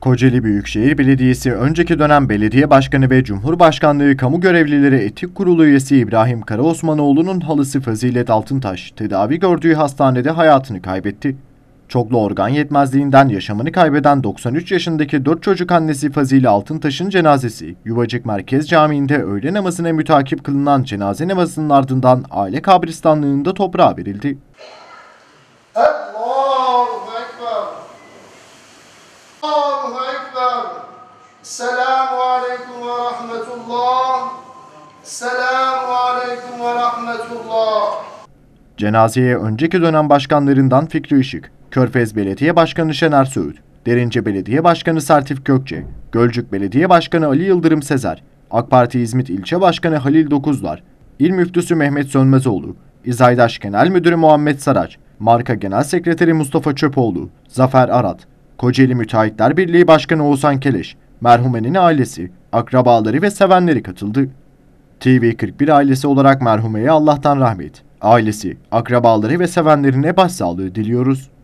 Kocaeli Büyükşehir Belediyesi önceki dönem belediye başkanı ve Cumhurbaşkanlığı Kamu Görevlileri Etik Kurulu üyesi İbrahim Karaosmanoğlu'nun halısı Fazilet Altıntaş tedavi gördüğü hastanede hayatını kaybetti. Çoklu organ yetmezliğinden yaşamını kaybeden 93 yaşındaki 4 çocuk annesi Fazile Altıntaş'ın cenazesi Yuvacık Merkez Camii'nde öğle namazına mütakip kılınan cenaze namazının ardından aile kabristanlığında toprağa verildi. Evet. Selamu aleyküm ve rahmetullah. Selamu aleyküm ve rahmetullah. Cenazeye önceki dönem başkanlarından Fikri Işık, Körfez Belediye Başkanı Şener Söğüt, Derince Belediye Başkanı Sertif Gökçe, Gölcük Belediye Başkanı Ali Yıldırım Sezer, AK Parti İzmit İlçe Başkanı Halil Dokuzlar, İl Müftüsü Mehmet Sönmezoğlu, İzaydaş Genel Müdürü Muhammed Saraç, Marka Genel Sekreteri Mustafa Çöpoğlu, Zafer Arat, Kocaeli Müteahhitler Birliği Başkanı Oğuzhan Keleş, merhumenin ailesi, akrabaları ve sevenleri katıldı. TV41 ailesi olarak merhumeye Allah'tan rahmet, ailesi, akrabaları ve sevenlerine başsağlığı diliyoruz.